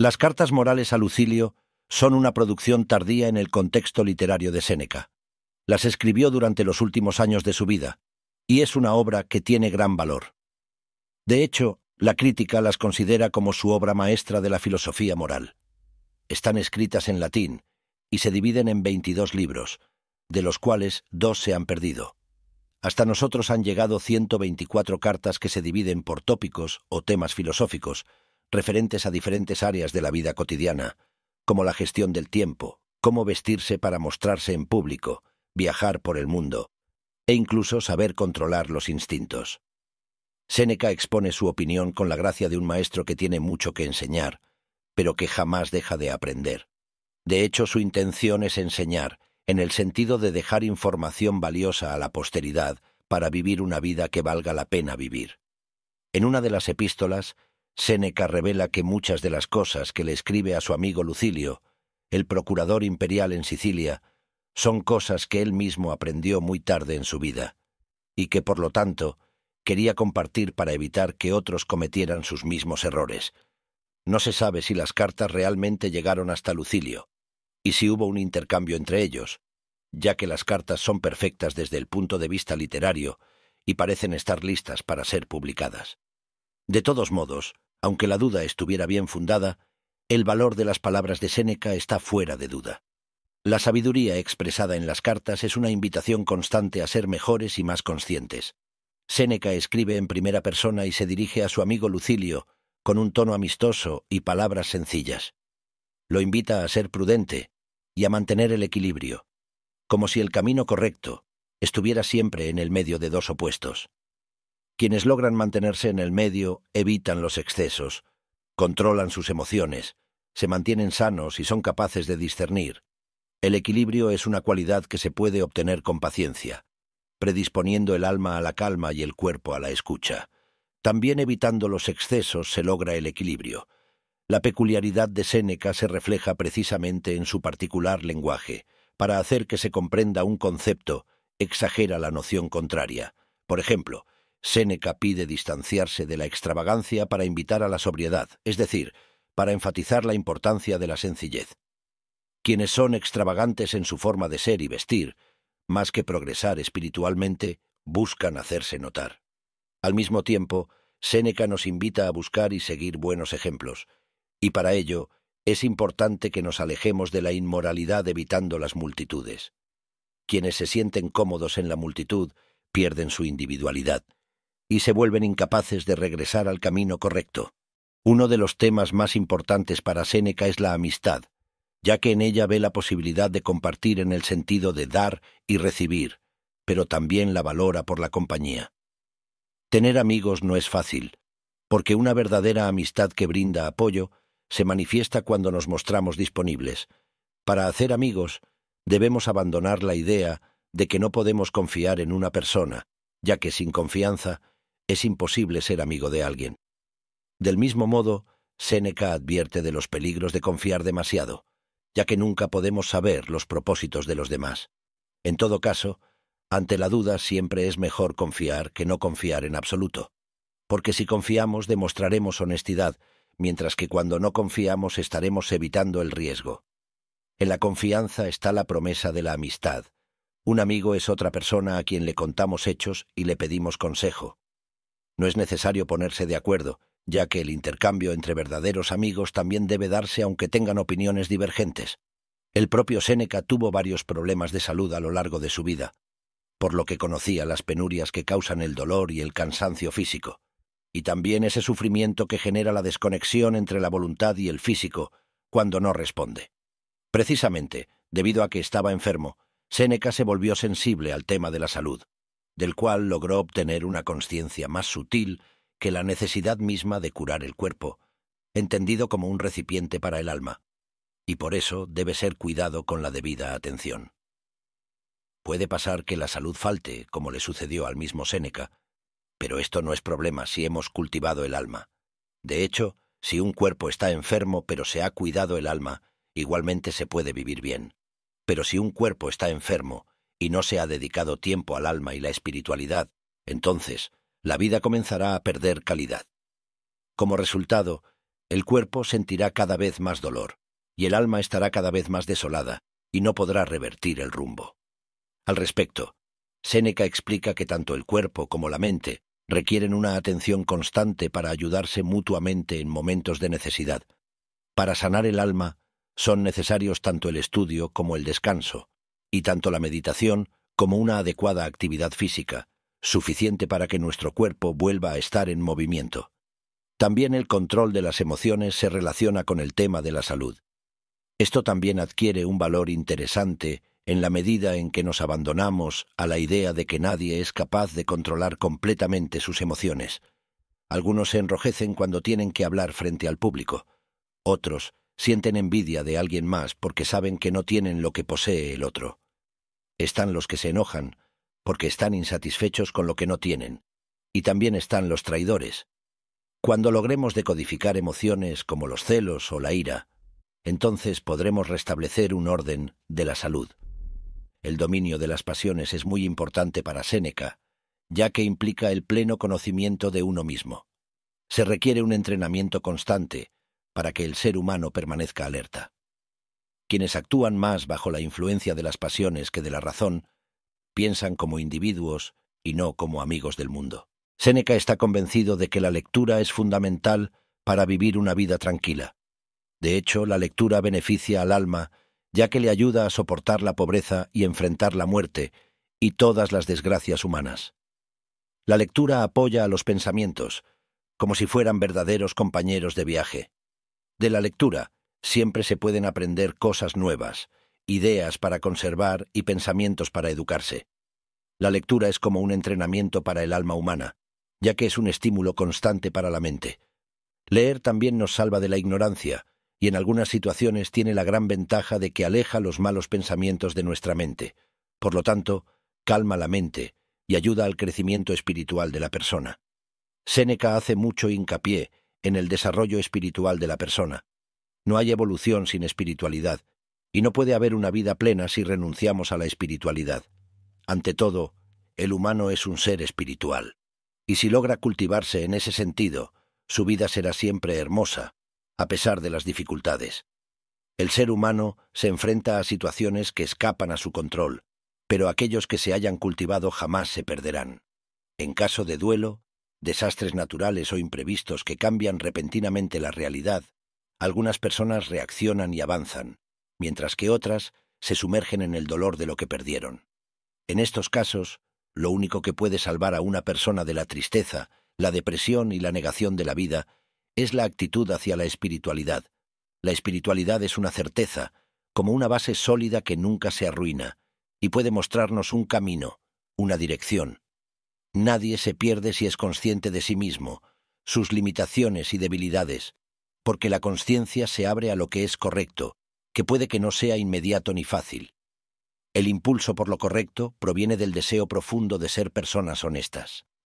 Las cartas morales a Lucilio son una producción tardía en el contexto literario de Séneca. Las escribió durante los últimos años de su vida, y es una obra que tiene gran valor. De hecho, la crítica las considera como su obra maestra de la filosofía moral. Están escritas en latín y se dividen en 22 libros, de los cuales dos se han perdido. Hasta nosotros han llegado 124 cartas que se dividen por tópicos o temas filosóficos, referentes a diferentes áreas de la vida cotidiana, como la gestión del tiempo, cómo vestirse para mostrarse en público, viajar por el mundo, e incluso saber controlar los instintos. Séneca expone su opinión con la gracia de un maestro que tiene mucho que enseñar, pero que jamás deja de aprender. De hecho, su intención es enseñar, en el sentido de dejar información valiosa a la posteridad para vivir una vida que valga la pena vivir. En una de las epístolas, Séneca revela que muchas de las cosas que le escribe a su amigo Lucilio, el procurador imperial en Sicilia, son cosas que él mismo aprendió muy tarde en su vida, y que por lo tanto quería compartir para evitar que otros cometieran sus mismos errores. No se sabe si las cartas realmente llegaron hasta Lucilio, y si hubo un intercambio entre ellos, ya que las cartas son perfectas desde el punto de vista literario y parecen estar listas para ser publicadas. De todos modos, aunque la duda estuviera bien fundada, el valor de las palabras de Séneca está fuera de duda. La sabiduría expresada en las cartas es una invitación constante a ser mejores y más conscientes. Séneca escribe en primera persona y se dirige a su amigo Lucilio, con un tono amistoso y palabras sencillas. Lo invita a ser prudente y a mantener el equilibrio, como si el camino correcto estuviera siempre en el medio de dos opuestos. Quienes logran mantenerse en el medio evitan los excesos, controlan sus emociones, se mantienen sanos y son capaces de discernir. El equilibrio es una cualidad que se puede obtener con paciencia, predisponiendo el alma a la calma y el cuerpo a la escucha. También evitando los excesos se logra el equilibrio. La peculiaridad de Séneca se refleja precisamente en su particular lenguaje. Para hacer que se comprenda un concepto, exagera la noción contraria. Por ejemplo, Séneca pide distanciarse de la extravagancia para invitar a la sobriedad, es decir, para enfatizar la importancia de la sencillez. Quienes son extravagantes en su forma de ser y vestir, más que progresar espiritualmente, buscan hacerse notar. Al mismo tiempo, Séneca nos invita a buscar y seguir buenos ejemplos, y para ello es importante que nos alejemos de la inmoralidad evitando las multitudes. Quienes se sienten cómodos en la multitud pierden su individualidad y se vuelven incapaces de regresar al camino correcto. Uno de los temas más importantes para Séneca es la amistad, ya que en ella ve la posibilidad de compartir en el sentido de dar y recibir, pero también la valora por la compañía. Tener amigos no es fácil, porque una verdadera amistad que brinda apoyo se manifiesta cuando nos mostramos disponibles. Para hacer amigos, debemos abandonar la idea de que no podemos confiar en una persona, ya que sin confianza es imposible ser amigo de alguien. Del mismo modo, Séneca advierte de los peligros de confiar demasiado, ya que nunca podemos saber los propósitos de los demás. En todo caso, ante la duda siempre es mejor confiar que no confiar en absoluto, porque si confiamos demostraremos honestidad, mientras que cuando no confiamos estaremos evitando el riesgo. En la confianza está la promesa de la amistad. Un amigo es otra persona a quien le contamos hechos y le pedimos consejo. No es necesario ponerse de acuerdo, ya que el intercambio entre verdaderos amigos también debe darse aunque tengan opiniones divergentes. El propio Séneca tuvo varios problemas de salud a lo largo de su vida, por lo que conocía las penurias que causan el dolor y el cansancio físico, y también ese sufrimiento que genera la desconexión entre la voluntad y el físico cuando no responde. Precisamente, debido a que estaba enfermo, Séneca se volvió sensible al tema de la salud del cual logró obtener una conciencia más sutil que la necesidad misma de curar el cuerpo, entendido como un recipiente para el alma, y por eso debe ser cuidado con la debida atención. Puede pasar que la salud falte, como le sucedió al mismo Séneca, pero esto no es problema si hemos cultivado el alma. De hecho, si un cuerpo está enfermo pero se ha cuidado el alma, igualmente se puede vivir bien. Pero si un cuerpo está enfermo y no se ha dedicado tiempo al alma y la espiritualidad, entonces la vida comenzará a perder calidad. Como resultado, el cuerpo sentirá cada vez más dolor, y el alma estará cada vez más desolada, y no podrá revertir el rumbo. Al respecto, Séneca explica que tanto el cuerpo como la mente requieren una atención constante para ayudarse mutuamente en momentos de necesidad. Para sanar el alma son necesarios tanto el estudio como el descanso, y tanto la meditación como una adecuada actividad física, suficiente para que nuestro cuerpo vuelva a estar en movimiento. También el control de las emociones se relaciona con el tema de la salud. Esto también adquiere un valor interesante en la medida en que nos abandonamos a la idea de que nadie es capaz de controlar completamente sus emociones. Algunos se enrojecen cuando tienen que hablar frente al público. Otros sienten envidia de alguien más porque saben que no tienen lo que posee el otro. Están los que se enojan, porque están insatisfechos con lo que no tienen, y también están los traidores. Cuando logremos decodificar emociones como los celos o la ira, entonces podremos restablecer un orden de la salud. El dominio de las pasiones es muy importante para Séneca, ya que implica el pleno conocimiento de uno mismo. Se requiere un entrenamiento constante para que el ser humano permanezca alerta. Quienes actúan más bajo la influencia de las pasiones que de la razón, piensan como individuos y no como amigos del mundo. Séneca está convencido de que la lectura es fundamental para vivir una vida tranquila. De hecho, la lectura beneficia al alma, ya que le ayuda a soportar la pobreza y enfrentar la muerte y todas las desgracias humanas. La lectura apoya a los pensamientos, como si fueran verdaderos compañeros de viaje. De la lectura Siempre se pueden aprender cosas nuevas, ideas para conservar y pensamientos para educarse. La lectura es como un entrenamiento para el alma humana, ya que es un estímulo constante para la mente. Leer también nos salva de la ignorancia, y en algunas situaciones tiene la gran ventaja de que aleja los malos pensamientos de nuestra mente. Por lo tanto, calma la mente y ayuda al crecimiento espiritual de la persona. Séneca hace mucho hincapié en el desarrollo espiritual de la persona, no hay evolución sin espiritualidad, y no puede haber una vida plena si renunciamos a la espiritualidad. Ante todo, el humano es un ser espiritual, y si logra cultivarse en ese sentido, su vida será siempre hermosa, a pesar de las dificultades. El ser humano se enfrenta a situaciones que escapan a su control, pero aquellos que se hayan cultivado jamás se perderán. En caso de duelo, desastres naturales o imprevistos que cambian repentinamente la realidad, algunas personas reaccionan y avanzan, mientras que otras se sumergen en el dolor de lo que perdieron. En estos casos, lo único que puede salvar a una persona de la tristeza, la depresión y la negación de la vida es la actitud hacia la espiritualidad. La espiritualidad es una certeza, como una base sólida que nunca se arruina, y puede mostrarnos un camino, una dirección. Nadie se pierde si es consciente de sí mismo, sus limitaciones y debilidades, porque la conciencia se abre a lo que es correcto, que puede que no sea inmediato ni fácil. El impulso por lo correcto proviene del deseo profundo de ser personas honestas.